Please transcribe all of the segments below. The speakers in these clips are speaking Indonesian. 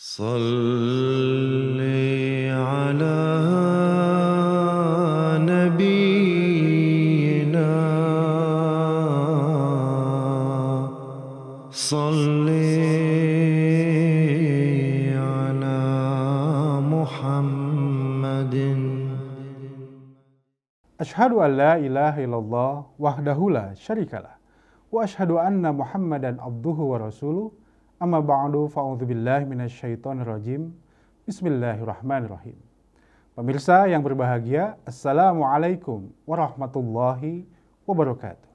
صل على نبينا صل على محمد أشهد أن لا إله إلا الله وحده لا شريك له وأشهد أن محمدا عبده ورسوله Amma ba'du fa'udzubillahi rajim. Bismillahirrahmanirrahim. Pemirsa yang berbahagia, Assalamualaikum warahmatullahi wabarakatuh.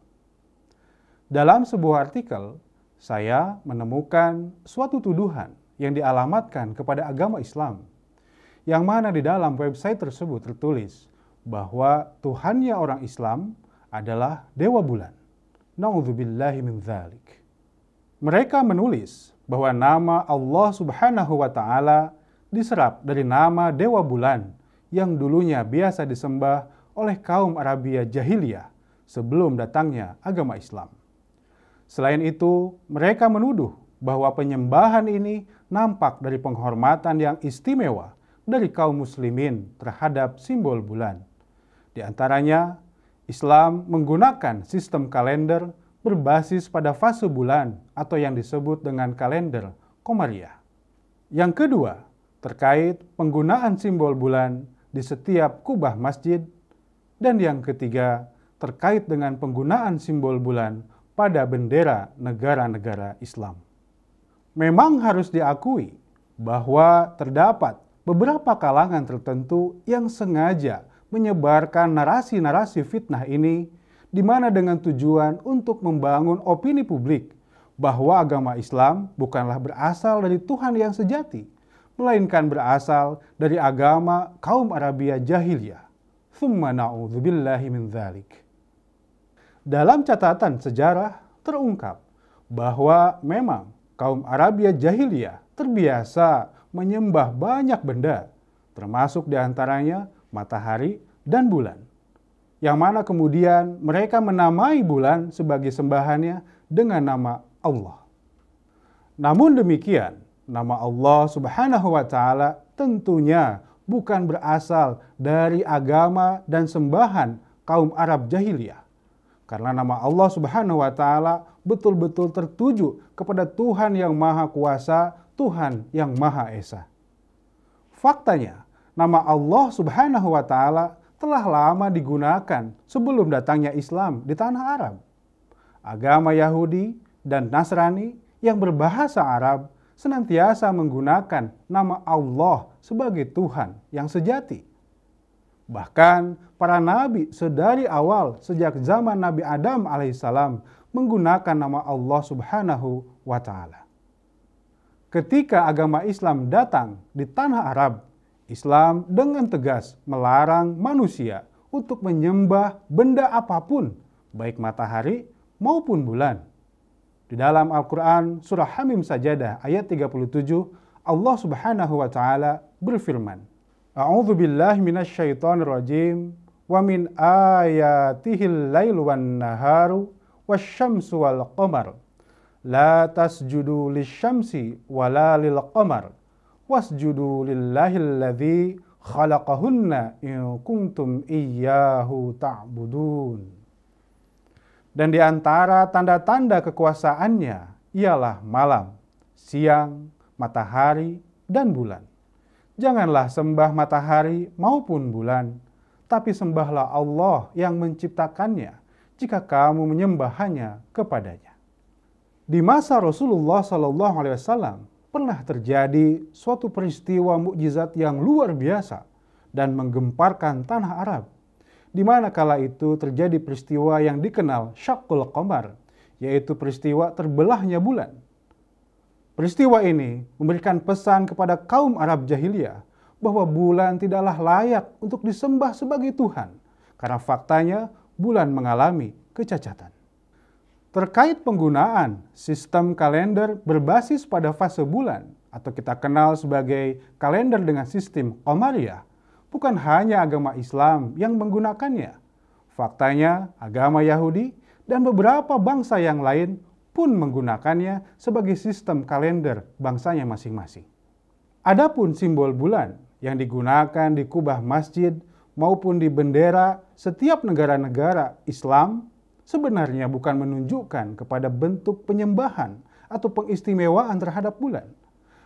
Dalam sebuah artikel, saya menemukan suatu tuduhan yang dialamatkan kepada agama Islam, yang mana di dalam website tersebut tertulis bahwa Tuhannya orang Islam adalah Dewa Bulan. Na'udzubillahi min mereka menulis bahwa nama Allah Subhanahu wa taala diserap dari nama dewa bulan yang dulunya biasa disembah oleh kaum Arabia jahiliyah sebelum datangnya agama Islam. Selain itu, mereka menuduh bahwa penyembahan ini nampak dari penghormatan yang istimewa dari kaum muslimin terhadap simbol bulan. Di antaranya, Islam menggunakan sistem kalender berbasis pada fase bulan atau yang disebut dengan kalender Komariah. Yang kedua, terkait penggunaan simbol bulan di setiap kubah masjid. Dan yang ketiga, terkait dengan penggunaan simbol bulan pada bendera negara-negara Islam. Memang harus diakui bahwa terdapat beberapa kalangan tertentu yang sengaja menyebarkan narasi-narasi fitnah ini di mana dengan tujuan untuk membangun opini publik bahwa agama Islam bukanlah berasal dari Tuhan yang sejati, melainkan berasal dari agama kaum Arabia jahiliyah. Thumma na'udzubillahi min dhalik. Dalam catatan sejarah terungkap bahwa memang kaum Arabia jahiliyah terbiasa menyembah banyak benda, termasuk diantaranya matahari dan bulan yang mana kemudian mereka menamai bulan sebagai sembahannya dengan nama Allah. Namun demikian, nama Allah Subhanahu wa taala tentunya bukan berasal dari agama dan sembahan kaum Arab jahiliyah. Karena nama Allah Subhanahu wa taala betul-betul tertuju kepada Tuhan yang Maha Kuasa, Tuhan yang Maha Esa. Faktanya, nama Allah Subhanahu wa taala telah lama digunakan sebelum datangnya Islam di tanah Arab. Agama Yahudi dan Nasrani yang berbahasa Arab senantiasa menggunakan nama Allah sebagai Tuhan yang sejati. Bahkan para nabi sedari awal sejak zaman Nabi Adam alaihissalam menggunakan nama Allah subhanahu wa ta'ala. Ketika agama Islam datang di tanah Arab, Islam dengan tegas melarang manusia untuk menyembah benda apapun, baik matahari maupun bulan. Di dalam Al-Quran surah Hamim Sajadah ayat 37, Allah subhanahu wa ta'ala berfirman, A'udhu billahi minasyaitonir rajim, wa min ayatihil lailu wan naharu, wasyamsu wal qamar. La tasjudu lisyamsi wala lil qamar wasjudu lillahi khalaqahunna in kuntum iyyahu ta'budun. Dan di antara tanda-tanda kekuasaannya ialah malam, siang, matahari, dan bulan. Janganlah sembah matahari maupun bulan, tapi sembahlah Allah yang menciptakannya jika kamu menyembah hanya kepadanya. Di masa Rasulullah Shallallahu Alaihi Wasallam, pernah terjadi suatu peristiwa mukjizat yang luar biasa dan menggemparkan tanah Arab. Di mana kala itu terjadi peristiwa yang dikenal Syakul Qamar, yaitu peristiwa terbelahnya bulan. Peristiwa ini memberikan pesan kepada kaum Arab jahiliyah bahwa bulan tidaklah layak untuk disembah sebagai Tuhan, karena faktanya bulan mengalami kecacatan. Terkait penggunaan sistem kalender berbasis pada fase bulan atau kita kenal sebagai kalender dengan sistem Komariah, bukan hanya agama Islam yang menggunakannya. Faktanya, agama Yahudi dan beberapa bangsa yang lain pun menggunakannya sebagai sistem kalender bangsanya masing-masing. Adapun simbol bulan yang digunakan di kubah masjid maupun di bendera setiap negara-negara Islam sebenarnya bukan menunjukkan kepada bentuk penyembahan atau pengistimewaan terhadap bulan,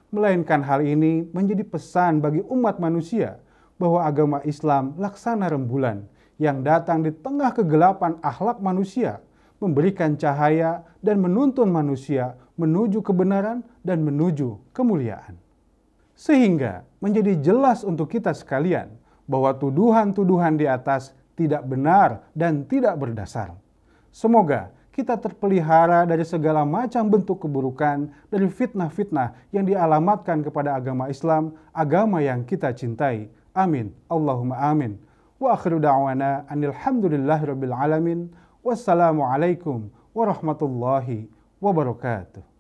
melainkan hal ini menjadi pesan bagi umat manusia bahwa agama Islam laksana rembulan yang datang di tengah kegelapan akhlak manusia, memberikan cahaya dan menuntun manusia menuju kebenaran dan menuju kemuliaan. Sehingga menjadi jelas untuk kita sekalian bahwa tuduhan-tuduhan di atas tidak benar dan tidak berdasar. Semoga kita terpelihara dari segala macam bentuk keburukan, dari fitnah-fitnah yang dialamatkan kepada agama Islam, agama yang kita cintai. Amin. Allahumma amin. Wa akhiru da'wana anilhamdulillahi rabbil alamin. Wassalamualaikum warahmatullahi wabarakatuh.